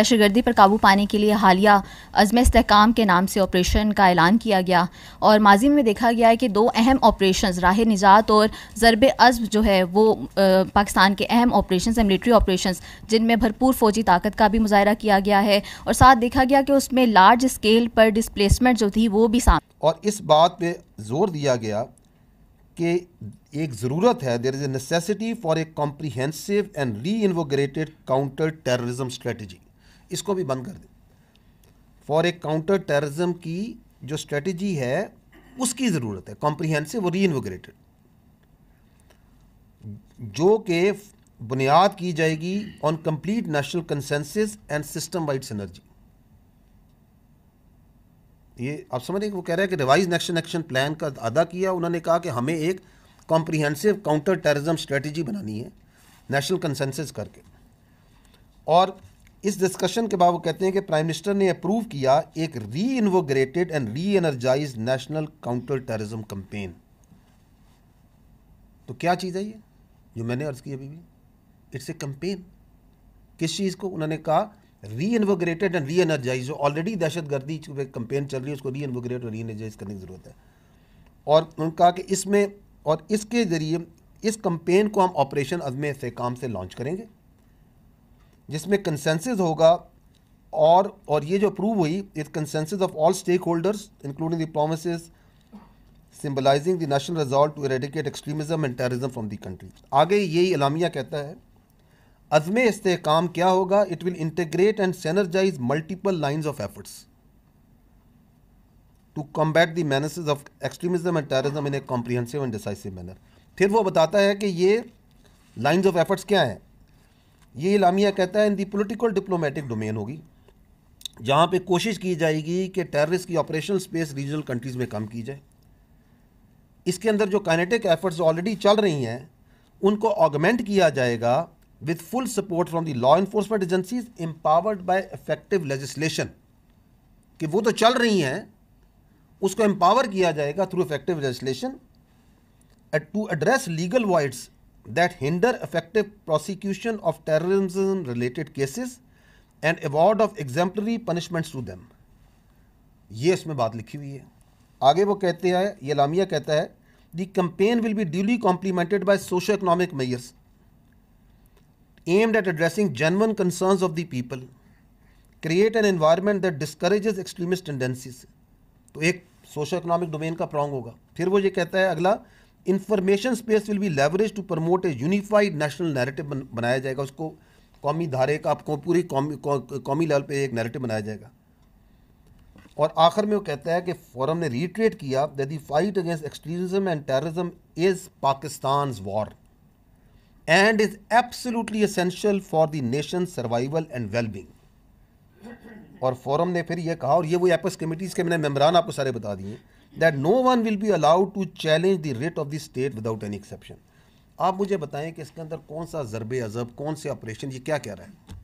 दहशत गर्दी पर काबू पाने के लिए हालिया अज़म इसकाम के नाम से ऑपरेशन का ऐलान किया गया और माजी में देखा गया है कि दो अहम ऑपरेशन राह निजात और ज़रब अज़ब जो है वो पाकिस्तान के अहम ऑपरेशन है मिलिट्री ऑपरेशन जिनमें भरपूर फ़ौजी ताकत का भी मुजाहरा किया गया है और साथ देखा गया कि उसमें लार्ज स्केल पर डिसप्लेसमेंट जो थी वो भी सामने और इस बात पर जोर दिया गया कि एक ज़रूरत है there is a necessity for a comprehensive and reinvigorated counter terrorism strategy इसको भी बंद कर दें फॉर ए काउंटर टेररिज्म की जो स्ट्रेटजी है उसकी ज़रूरत है कॉम्प्रीहेंसिव और रीइनविग्रेटेड जो कि बुनियाद की जाएगी on complete national consensus and system wide synergy ये आप समझ रहे वो कह रहे हैं कि रिवाइज नेक्शन एक्शन प्लान का अदा किया उन्होंने कहा कि हमें एक कॉम्प्रीहेंसिव काउंटर टेररिज्म स्ट्रेटजी बनानी है नेशनल कंसेंसस करके और इस डिस्कशन के बाद वो कहते हैं कि प्राइम मिनिस्टर ने अप्रूव किया एक reinvigorated and reenergise national counter terrorism campaign तो क्या चीज़ है ये जो मैंने अर्ज़ की अभी भी इट्स ए कंपेन किस चीज़ को उन्होंने कहा reinvigorated and reenergise जो ऑलरेडी दहशत गर्दी कंपेन चल रही है उसको री इन्वोग्रेट और री एनर्जाइज करने की ज़रूरत है और उन्होंने कहा कि इसमें और इसके ज़रिए इस कंपेन को हम ऑपरेशन अजमे से काम से लॉन्च करेंगे जिसमें कंसेंसस होगा और और ये जो अप्रूव हुई it consensus of all stakeholders including the promise symbolising the national resolve to eradicate extremism and terrorism from the country आगे यही अलामिया कहता है अज़म इसकाम क्या होगा it will integrate and synergise multiple lines of efforts to combat the of extremism and terrorism in a comprehensive and decisive manner फिर वो बताता है कि ये लाइन्स ऑफ एफर्ट्स क्या हैं ये इलामिया कहता है in the political diplomatic domain होगी जहाँ पे कोशिश की जाएगी कि टेररिस्ट की ऑपरेशनल स्पेस रीजनल कंट्रीज़ में कम की जाए इसके अंदर जो काइनेटिक एफर्ट्स ऑलरेडी चल रही हैं उनको ऑगमेंट किया जाएगा with full support from the law enforcement agencies empowered by effective legislation कि वो तो चल रही हैं उसको एम्पावर किया जाएगा through effective legislation to address legal voids that hinder effective prosecution of terrorism related cases and award of exemplary punishments to them ye isme baat likhi hui hai aage wo kehte hai ye lamia kehta hai the campaign will be duly complemented by socio economic measures aimed at addressing genuine concerns of the people create an environment that discourages extremist tendencies to ek socio economic domain ka prong hoga fir wo ye kehta hai agla information space will be leverage to promote a unified national narrative बनाया जाएगा उसको कौमी धारे का आपको पूरी कौमी कौमी लेवल पे एक नैरेटिव बनाया जाएगा और आखिर में वो कहता है कि फोरम ने रिट्रेट किया that the fight against extremism and terrorism is Pakistan war and is absolutely essential for the nation survival and wellbeing और फोरम ने फिर यह कहा और ये वो एपस कमेटीज़ के मैंने मेम्बरान आपको सारे बता दिए that no one will be allowed to challenge the writ of the state without any exception आप मुझे बताएं कि इसके अंदर कौन सा ज़रब अज़ब कौन से ऑपरेशन ये क्या कह रहा है